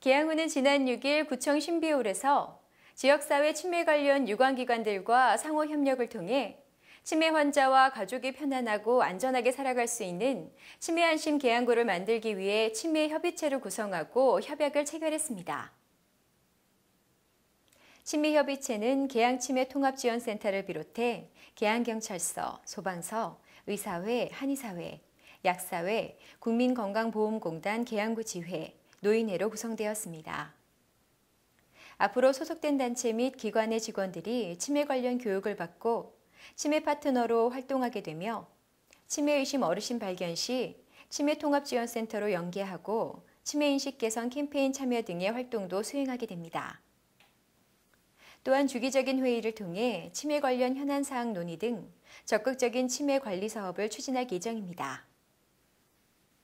기양훈는 지난 6일 구청 신비홀에서 지역사회 치매 관련 유관기관들과 상호 협력을 통해 치매 환자와 가족이 편안하고 안전하게 살아갈 수 있는 치매 안심 계양구를 만들기 위해 치매 협의체를 구성하고 협약을 체결했습니다. 치매협의체는 계양치매통합지원센터를 비롯해 계양경찰서, 소방서, 의사회, 한의사회, 약사회, 국민건강보험공단 계양구 지회, 노인회로 구성되었습니다. 앞으로 소속된 단체 및 기관의 직원들이 치매 관련 교육을 받고 치매 파트너로 활동하게 되며 치매 의심 어르신 발견 시 치매 통합 지원센터로 연계하고 치매 인식 개선 캠페인 참여 등의 활동도 수행하게 됩니다. 또한 주기적인 회의를 통해 치매 관련 현안 사항 논의 등 적극적인 치매 관리 사업을 추진할 예정입니다.